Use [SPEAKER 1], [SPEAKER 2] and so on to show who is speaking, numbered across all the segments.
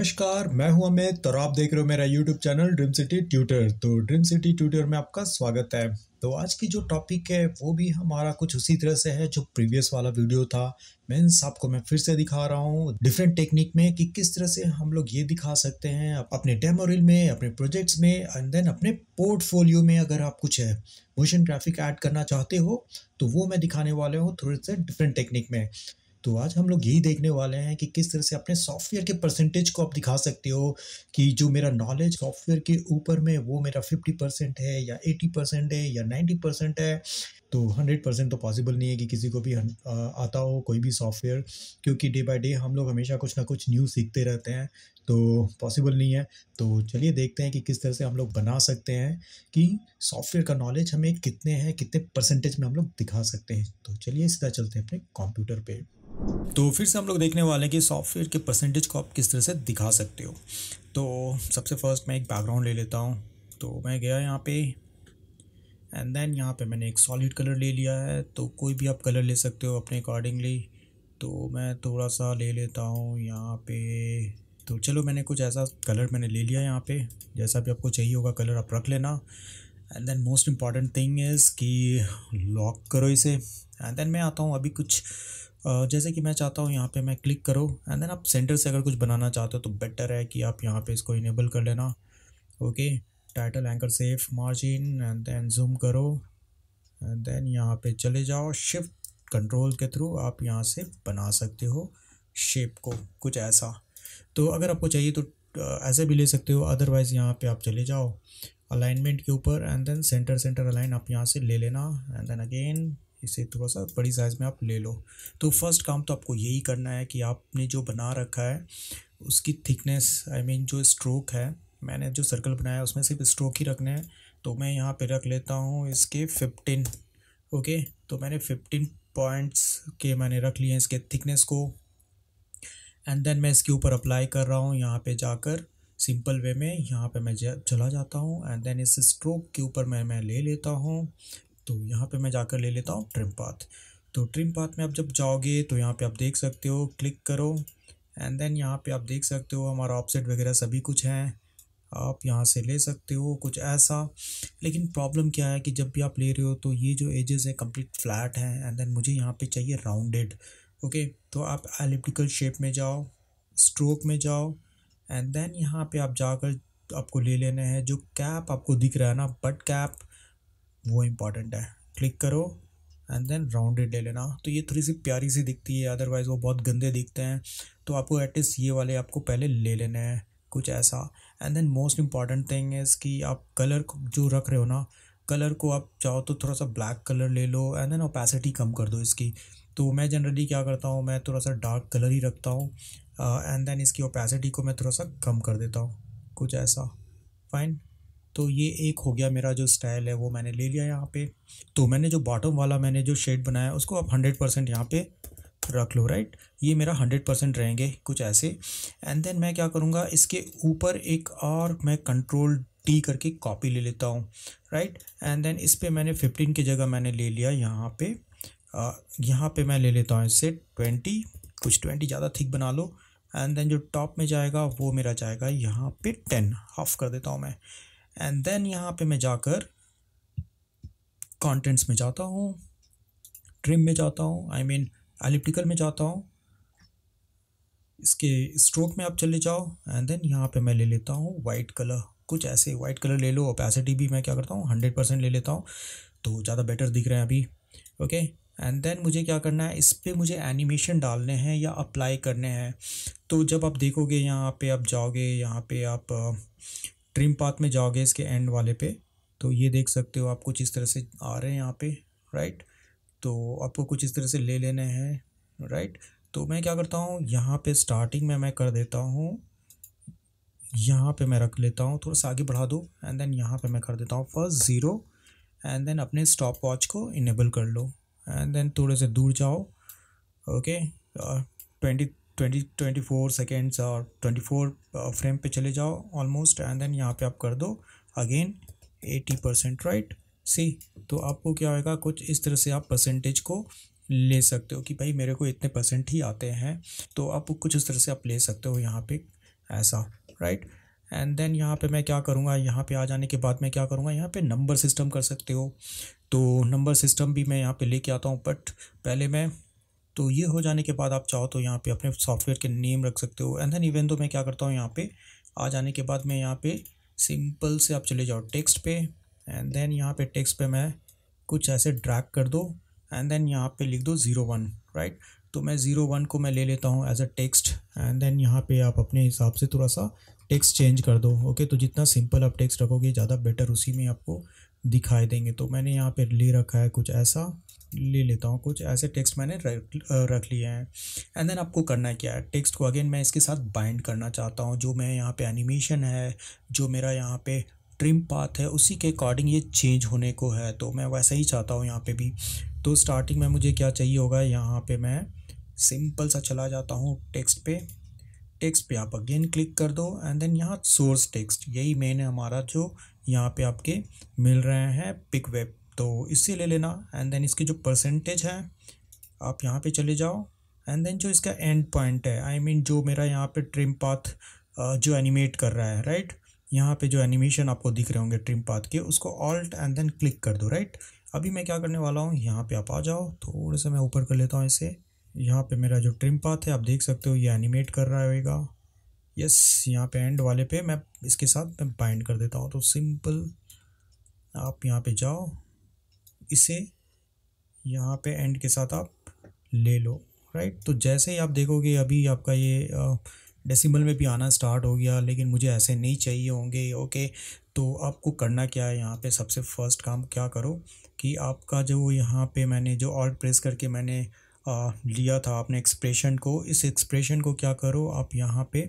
[SPEAKER 1] नमस्कार मैं हूं अमित और आप देख रहे हो मेरा YouTube channel dream city tutor तो ड्रीम सिटी ट्यूटर में आपका स्वागत है तो आज की जो टॉपिक है वो भी हमारा कुछ उसी तरह से है जो प्रीवियस वाला वीडियो था मीन्स आपको मैं फिर से दिखा रहा हूँ डिफरेंट टेक्निक में कि किस तरह से हम लोग ये दिखा सकते हैं अपने डेमोरियल में अपने प्रोजेक्ट्स में एंड देन अपने पोर्टफोलियो में अगर आप कुछ है मोशन ग्राफिक ऐड करना चाहते हो तो वो मैं दिखाने वाले हूँ थोड़े से डिफरेंट टेक्निक में तो आज हम लोग यही देखने वाले हैं कि किस तरह से अपने सॉफ्टवेयर के परसेंटेज को आप दिखा सकते हो कि जो मेरा नॉलेज सॉफ्टवेयर के ऊपर में वो मेरा फिफ्टी परसेंट है या एटी परसेंट है या नाइन्टी परसेंट है तो हंड्रेड परसेंट तो पॉसिबल नहीं है कि किसी को भी आता हो कोई भी सॉफ्टवेयर क्योंकि डे बाई डे हम लोग हमेशा कुछ ना कुछ न्यू सीखते रहते हैं तो पॉसिबल नहीं है तो चलिए देखते हैं कि किस तरह से हम लोग बना सकते हैं कि सॉफ्टवेयर का नॉलेज हमें कितने हैं कितने परसेंटेज में हम लोग दिखा सकते हैं तो चलिए सीधा चलते हैं अपने कंप्यूटर पे तो फिर से हम लोग देखने वाले हैं कि सॉफ्टवेयर के परसेंटेज को आप किस तरह से दिखा सकते हो तो सबसे फर्स्ट मैं एक बैकग्राउंड ले लेता हूँ तो मैं गया यहाँ पे एंड देन यहाँ पे मैंने एक सॉलिड कलर ले लिया है तो कोई भी आप कलर ले सकते हो अपने अकॉर्डिंगली तो मैं थोड़ा सा ले लेता हूँ यहाँ पे तो चलो मैंने कुछ ऐसा कलर मैंने ले लिया यहाँ पे जैसा भी आपको चाहिए होगा कलर आप रख लेना and then most important thing is कि लॉक करो इसे एंड देन मैं आता हूँ अभी कुछ जैसे कि मैं चाहता हूँ यहाँ पे मैं क्लिक करो एंड देन आप सेंटर से अगर कुछ बनाना चाहते हो तो बेटर है कि आप यहाँ पे इसको इनेबल कर लेना okay title anchor safe margin and then zoom करो एंड देन यहाँ पे चले जाओ शिफ्ट कंट्रोल के थ्रू आप यहाँ से बना सकते हो शेप को कुछ ऐसा तो अगर आपको चाहिए तो ऐसे भी ले सकते हो अदरवाइज़ यहाँ पे आप चले जाओ अलाइनमेंट के ऊपर and then centre centre align आप यहाँ से ले लेना एंड देन अगेन इसे थोड़ा सा बड़ी साइज़ में आप ले लो तो फर्स्ट काम तो आपको यही करना है कि आपने जो बना रखा है उसकी thickness I I mean mean, जो स्ट्रोक है मैंने जो सर्कल बनाया उसमें सिर्फ स्ट्रोक ही रखने हैं तो मैं यहाँ पे रख लेता हूँ इसके फिफ्टीन ओके तो मैंने फिफ्टीन पॉइंट्स के मैंने रख लिए हैं इसके थिकनेस को एंड देन मैं इसके ऊपर अप्लाई कर रहा हूँ यहाँ पे जाकर सिंपल वे में यहाँ पे मैं चला जाता हूँ एंड देन इस स्ट्रोक के ऊपर मैं मैं ले लेता हूँ तो यहाँ पे मैं जाकर ले लेता हूँ ट्रिम पाथ तो ट्रिम पाथ में आप जब जाओगे तो यहाँ पे आप देख सकते हो क्लिक करो एंड देन यहाँ पे आप देख सकते हो हमारा ऑपसेट वगैरह सभी कुछ हैं आप यहाँ से ले सकते हो कुछ ऐसा लेकिन प्रॉब्लम क्या है कि जब भी आप ले रहे हो तो ये जो एजेस हैं कंप्लीट फ्लैट हैं एंड देन मुझे यहाँ पे चाहिए राउंडेड ओके तो आप एलिप्टिकल शेप में जाओ स्ट्रोक में जाओ एंड देन यहाँ पे आप जाकर आपको ले लेना है जो कैप आपको दिख रहा है ना बट कैप वो इम्पॉर्टेंट है क्लिक करो एंड देन राउंडेड ले लेना तो ये थोड़ी सी प्यारी सी दिखती है अदरवाइज़ वो बहुत गंदे दिखते हैं तो आपको एटलीस्ट ये वाले आपको पहले ले लेने हैं कुछ ऐसा and then most important thing is कि आप कलर जो रख रहे हो ना कलर को आप चाहो तो थोड़ा सा ब्लैक कलर ले लो एंड देन ओपेसिटी कम कर दो इसकी तो मैं जनरली क्या करता हूँ मैं थोड़ा सा डार्क कलर ही रखता हूँ एंड uh, देन इसकी ओपेसिटी को मैं थोड़ा सा कम कर देता हूँ कुछ ऐसा फाइन तो ये एक हो गया मेरा जो स्टाइल है वो मैंने ले लिया यहाँ पे तो मैंने जो बॉटम वाला मैंने जो शेड बनाया उसको आप हंड्रेड परसेंट यहाँ पे रख लो राइट ये मेरा हंड्रेड परसेंट रहेंगे कुछ ऐसे एंड देन मैं क्या करूँगा इसके ऊपर एक और मैं कंट्रोल टी करके कॉपी ले लेता हूँ राइट एंड देन इस पर मैंने फिफ्टीन की जगह मैंने ले लिया यहाँ पे यहाँ पे मैं ले लेता हूँ इससे ट्वेंटी कुछ ट्वेंटी ज़्यादा थिक बना लो एंड देन जो टॉप में जाएगा वो मेरा जाएगा यहाँ पे टेन हाफ कर देता हूँ मैं एंड देन यहाँ पे मैं जाकर कंटेंट्स में जाता हूँ ट्रिम में जाता हूँ आई मीन एलिप्टिकल में जाता हूँ इसके स्ट्रोक में आप चले जाओ एंड देन यहाँ पे मैं ले लेता हूँ वाइट कलर कुछ ऐसे वाइट कलर ले लो ओपेसिटी भी मैं क्या करता हूँ हंड्रेड परसेंट ले लेता हूँ तो ज़्यादा बेटर दिख रहे हैं अभी ओके एंड देन मुझे क्या करना है इस पर मुझे एनिमेशन डालने हैं या अप्लाई करने हैं तो जब आप देखोगे यहाँ पे आप जाओगे यहाँ पे आप ट्रिम पाथ में जाओगे इसके एंड वाले पे तो ये देख सकते हो आप कुछ इस तरह से आ रहे हैं यहाँ पे राइट तो आपको कुछ इस तरह से ले लेने हैं राइट तो मैं क्या करता हूँ यहाँ पे स्टार्टिंग में मैं कर देता हूँ यहाँ पे मैं रख लेता हूँ थोड़ा सा आगे बढ़ा दो एंड देन यहाँ पे मैं कर देता हूँ फर्स्ट ज़ीरो एंड देन अपने स्टॉप वॉच को इनेबल कर लो एंड देन थोड़े से दूर जाओ okay twenty uh, twenty twenty four seconds और ट्वेंटी फोर फ्रेम पे चले जाओ ऑलमोस्ट एंड देन यहाँ पे आप कर दो again eighty percent right see तो आपको क्या होएगा कुछ इस तरह से आप परसेंटेज को ले सकते हो कि भाई मेरे को इतने परसेंट ही आते हैं तो आप कुछ इस तरह से आप ले सकते हो यहाँ पे ऐसा राइट एंड देन यहाँ पे मैं क्या करूँगा यहाँ पे आ जाने के बाद मैं क्या करूँगा यहाँ पे नंबर सिस्टम कर सकते हो तो नंबर सिस्टम भी मैं यहाँ पे लेके आता हूँ बट पहले मैं तो ये हो जाने के बाद आप चाहो तो यहाँ पे अपने सॉफ्टवेयर के नेम रख सकते हो एंड देन इवन तो मैं क्या करता हूँ यहाँ पे आ जाने के बाद मैं यहाँ पे सिंपल से आप चले जाओ टेक्स्ट पे एंड देन यहाँ पे टेक्स्ट पे मैं कुछ ऐसे ड्रैग कर दो एंड देन यहाँ पे लिख दो ज़ीरो वन राइट तो मैं ज़ीरो वन को मैं ले लेता हूँ as a text and then यहाँ पे आप अपने हिसाब से थोड़ा सा टेक्स्ट चेंज कर दो ओके तो जितना सिंपल आप टेक्स्ट रखोगे ज़्यादा बेटर उसी में आपको दिखाई देंगे तो मैंने यहाँ पे ले रखा है कुछ ऐसा ले लेता हूँ कुछ ऐसे टेक्स्ट मैंने रख लिए हैं एंड देन आपको करना क्या है टेक्स्ट को अगेन मैं इसके साथ बाइंड करना चाहता हूँ जो मैं यहाँ पे एनिमेशन है जो मेरा यहाँ पे ट्रिम पाथ है उसी के अकॉर्डिंग ये चेंज होने को है तो मैं वैसा ही चाहता हूँ यहाँ पे भी तो स्टार्टिंग में मुझे क्या चाहिए होगा यहाँ पे मैं सिंपल सा चला जाता हूँ टेक्स्ट पे टेक्स्ट पे आप अगेन क्लिक कर दो एंड देन यहाँ सोर्स टेक्स्ट यही मेन है हमारा जो यहाँ पे आपके मिल रहे हैं पिक वेब तो इससे ले लेना एंड देन इसकी जो परसेंटेज है आप यहाँ पे चले जाओ एंड देन जो इसका एंड पॉइंट है आई I मीन mean, जो मेरा यहाँ पे ट्रिम पाथ जो एनिमेट कर रहा है राइट यहाँ पे जो एनिमेशन आपको दिख रहे होंगे ट्रिम पाथ के उसको ऑल्ट एंड देन क्लिक कर दो राइट अभी मैं क्या करने वाला हूँ यहाँ पे आप आ जाओ थोड़े से मैं ऊपर कर लेता हूँ इसे यहाँ पे मेरा जो ट्रिम पाथ है आप देख सकते हो ये एनिमेट कर रहा होगा यस यहाँ पे एंड वाले पे मैं इसके साथ मैं बाइंड कर देता हूँ तो सिंपल आप यहाँ पे जाओ इसे यहाँ पे एंड के साथ आप ले लो राइट तो जैसे ही आप देखोगे अभी आपका ये डेसिमल में भी आना स्टार्ट हो गया लेकिन मुझे ऐसे नहीं चाहिए होंगे ओके तो आपको करना क्या है यहाँ पे सबसे फर्स्ट काम क्या करो कि आपका जो यहाँ पे मैंने जो ऑल्ट प्रेस करके मैंने आ, लिया था आपने एक्सप्रेशन को इस एक्सप्रेशन को क्या करो आप यहाँ पे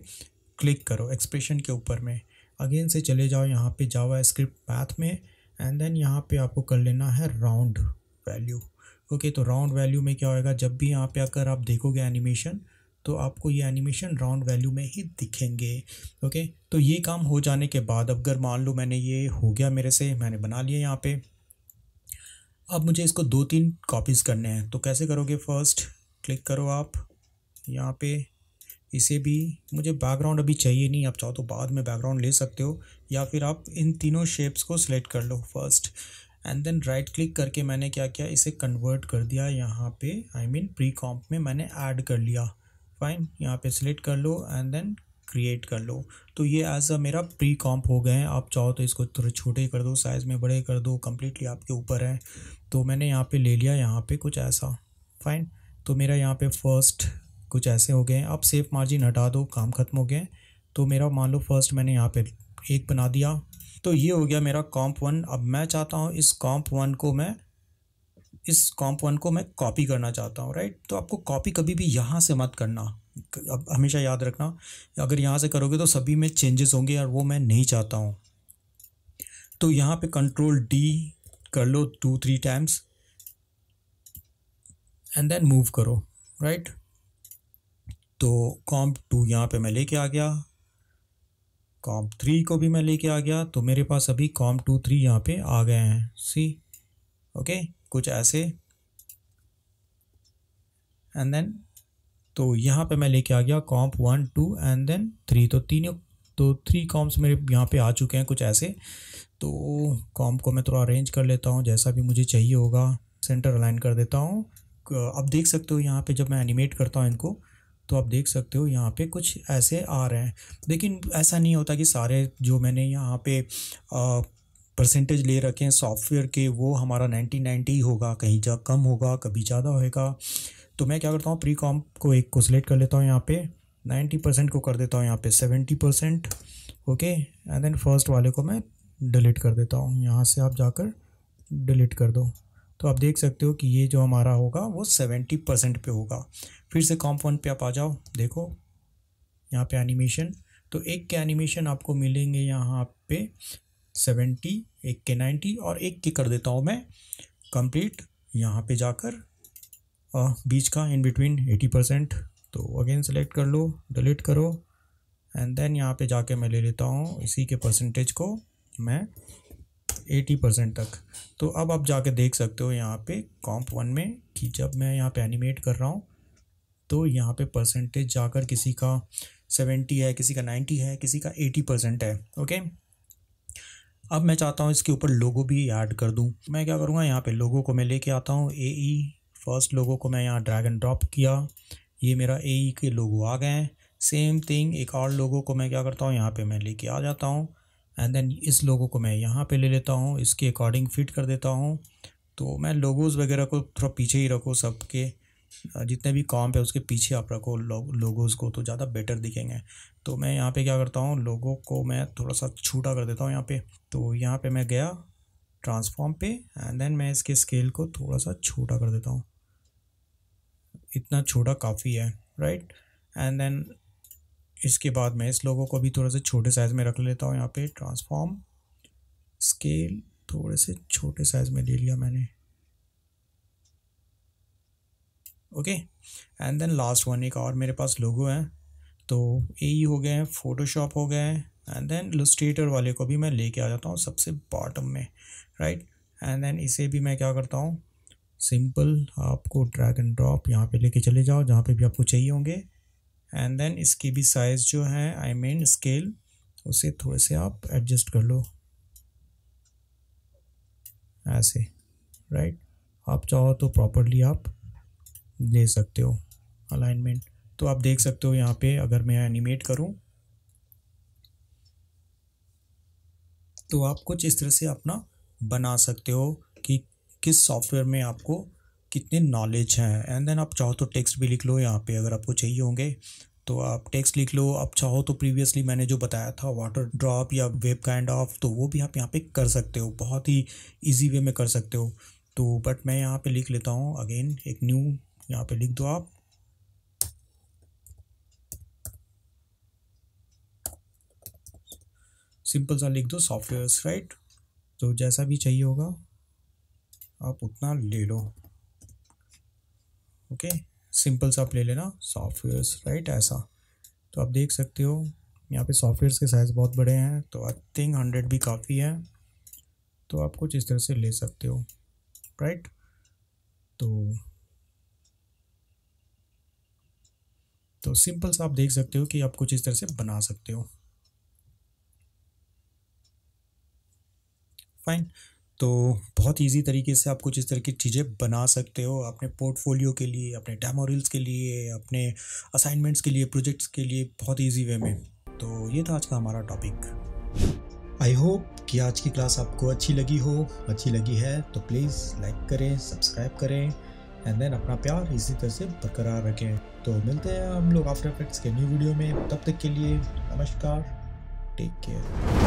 [SPEAKER 1] क्लिक करो एक्सप्रेशन के ऊपर में अगेन से चले जाओ यहाँ पे जावा स्क्रिप्ट पैथ में एंड देन यहाँ पे आपको कर लेना है राउंड वैल्यू ओके तो राउंड वैल्यू में क्या होएगा जब भी यहाँ पे आकर आप देखोगे एनिमेशन तो आपको ये एनिमेशन राउंड वैल्यू में ही दिखेंगे ओके तो ये काम हो जाने के बाद अब अगर मान लो मैंने ये हो गया मेरे से मैंने बना लिया यहाँ पे अब मुझे इसको दो तीन कॉपीज़ करने हैं तो कैसे करोगे फर्स्ट क्लिक करो आप यहाँ पे इसे भी मुझे बैकग्राउंड अभी चाहिए नहीं आप चाहो तो बाद में बैकग्राउंड ले सकते हो या फिर आप इन तीनों शेप्स को सिलेक्ट कर लो first and then right click करके मैंने क्या किया इसे कन्वर्ट कर दिया यहाँ पे आई मीन प्री कॉम्प में मैंने ऐड कर लिया फाइन यहाँ पे सिलेक्ट कर लो एंड देन क्रिएट कर लो तो ये एज अ मेरा प्री कॉम्प हो गए हैं आप चाहो तो इसको थोड़े छोटे कर दो साइज़ में बड़े कर दो कम्प्लीटली आपके ऊपर है तो मैंने यहाँ पर ले लिया यहाँ पर कुछ ऐसा फाइन तो मेरा यहाँ पे फर्स्ट कुछ ऐसे हो गए हैं अब सेफ मार्जिन हटा दो काम ख़त्म हो गए तो मेरा मान लो फर्स्ट मैंने यहाँ पर एक बना दिया तो ये हो गया मेरा कॉम्प वन अब मैं चाहता हूँ इस कॉम्प वन को मैं इस कॉम्प वन को मैं कॉपी करना चाहता हूँ राइट तो आपको कॉपी कभी भी यहाँ से मत करना अब हमेशा याद रखना अगर यहाँ से करोगे तो सभी में चेंजेस होंगे और वो मैं नहीं चाहता हूँ तो यहाँ पे कंट्रोल डी कर लो two three times and then move करो राइट right? तो कॉम्प टू यहाँ पे मैं लेके आ गया कॉम्प थ्री को भी मैं लेके आ गया तो मेरे पास अभी कॉम्प टू थ्री यहाँ पे आ गए हैं सी ओके कुछ ऐसे एंड देन तो यहाँ पे मैं लेके आ गया comp one two and then three तो तीनों तो थ्री कॉम्प्स मेरे यहाँ पे आ चुके हैं कुछ ऐसे तो कॉम्प को मैं थोड़ा अरेंज कर लेता हूँ जैसा भी मुझे चाहिए होगा सेंटर अलाइन कर देता हूँ अब देख सकते हो यहाँ पे जब मैं एनिमेट करता हूँ इनको तो आप देख सकते हो यहाँ पे कुछ ऐसे आ रहे हैं लेकिन ऐसा नहीं होता कि सारे जो मैंने यहाँ पे आ, परसेंटेज ले रखे हैं सॉफ्टवेयर के वो हमारा नाइन्टी नाइन्टी होगा कहीं जा कम होगा कभी ज़्यादा होगा तो मैं क्या करता हूँ प्री कॉम को एक को सिलेक्ट कर लेता हूँ यहाँ पे नाइन्टी परसेंट को कर देता हूँ यहाँ पे seventy percent okay and then first वाले को मैं डिलीट कर देता हूँ यहाँ से आप जाकर डिलीट कर दो तो आप देख सकते हो कि ये जो हमारा होगा वो सेवेंटी परसेंट पर होगा फिर से कॉम्प वन पर आप आ जाओ देखो यहाँ पे एनिमेशन तो एक के एनिमेशन आपको मिलेंगे यहाँ पे सेवेंटी एक के नाइन्टी और एक के कर देता हूँ मैं कंप्लीट यहाँ पे जाकर आ, बीच का इन बिटवीन एटी परसेंट तो अगेन सेलेक्ट कर लो डिलीट करो एंड देन यहाँ पे जाके मैं ले लेता हूँ इसी के परसेंटेज को मैं एटी परसेंट तक तो अब आप जाके देख सकते हो यहाँ पे कॉम्प वन में कि जब मैं यहाँ पे एनिमेट कर रहा हूँ तो यहाँ पे परसेंटेज जाकर किसी का सेवेंटी है किसी का नाइन्टी है किसी का एटी परसेंट है ओके अब मैं चाहता हूँ इसके ऊपर लोगो भी ऐड कर दूँ मैं क्या करूँगा यहाँ पे लोगो को मैं लेके आता हूँ ए ई फर्स्ट लोगो को मैं यहाँ ड्रैगन ड्रॉप किया ये मेरा ए ई e के लोगो आ गए हैं सेम थिंग एक और लोगो को मैं क्या करता हूँ यहाँ पे मैं लेके आ जाता हूँ एंड देन इस लोगो को मैं यहाँ पे ले लेता हूँ इसके अकॉर्डिंग फिट कर देता हूँ तो मैं लोगोज़ वगैरह को थोड़ा पीछे ही रखो सबके जितने भी कॉम्प है उसके पीछे आप रखो लोगोज़ को तो ज़्यादा बेटर दिखेंगे तो मैं यहाँ पे क्या करता हूँ लोगों को मैं थोड़ा सा छूटा कर देता हूँ यहाँ पे तो यहाँ पे मैं गया ट्रांसफॉर्म पे एंड देन मैं इसके स्केल को थोड़ा सा छोटा कर देता हूँ इतना छोटा काफ़ी है राइट एंड देन इसके बाद मैं इस लोगों को भी थोड़ा से छोटे साइज़ में रख लेता हूँ यहाँ पे ट्रांसफॉर्म स्केल थोड़े से छोटे साइज़ में ले लिया मैंने okay and then last one एक और मेरे पास लोगो हैं तो ए e हो गए हैं फोटोशॉप हो गए हैं एंड देन लुस्टेटर वाले को भी मैं लेके आ जाता हूँ सबसे बॉटम में राइट एंड देन इसे भी मैं क्या करता हूँ सिंपल आपको ड्रैग एंड ड्रॉप यहाँ पे लेके चले जाओ जहाँ पे भी आपको चाहिए होंगे एंड देन इसकी भी साइज़ जो है आई मीन स्केल उसे थोड़े से आप एडजस्ट कर लो ऐसे राइट आप चाहो तो प्रॉपरली आप ले सकते हो अलाइनमेंट तो आप देख सकते हो यहाँ पे अगर मैं एनिमेट करूँ तो आप कुछ इस तरह से अपना बना सकते हो कि किस सॉफ्टवेयर में आपको कितने नॉलेज हैं एंड देन आप चाहो तो टेक्स्ट भी लिख लो यहाँ पे अगर आपको चाहिए होंगे तो आप टेक्स्ट लिख लो आप चाहो तो प्रीवियसली मैंने जो बताया था वाटर ड्रॉप या वेब काइंड ऑफ तो वो भी आप यहाँ पे कर सकते हो बहुत ही इजी वे में कर सकते हो तो बट मैं यहाँ पे लिख लेता हूँ अगेन एक न्यू यहाँ पे लिख दो आप सिंपल सा लिख दो सॉफ्टवेयर राइट तो जैसा भी चाहिए होगा आप उतना ले लो ओके सिंपल सा आप ले लेना सॉफ्टवेयर्स राइट ऐसा तो आप देख सकते हो यहाँ पे सॉफ्टवेयर्स के साइज़ बहुत बड़े हैं तो आई थिंक हंड्रेड भी काफ़ी है तो आप कुछ इस तरह से ले सकते हो राइट तो तो सिंपल सा आप देख सकते हो कि आप कुछ इस तरह से बना सकते हो फाइन तो बहुत ईजी तरीके से आप कुछ इस तरह की चीज़ें बना सकते हो अपने पोर्टफोलियो के लिए अपने डेमो रील्स के लिए अपने असाइनमेंट्स के लिए प्रोजेक्ट्स के लिए बहुत ईजी वे में तो ये था आज का हमारा टॉपिक आई होप कि आज की क्लास आपको अच्छी लगी हो अच्छी लगी है तो प्लीज़ लाइक करें सब्सक्राइब करें एंड देन अपना प्यार इसी तरह से बरकरार रखें तो मिलते हैं हम लोग आफ्टर इफेक्ट्स के न्यू वीडियो में तब तक के लिए नमस्कार टेक केयर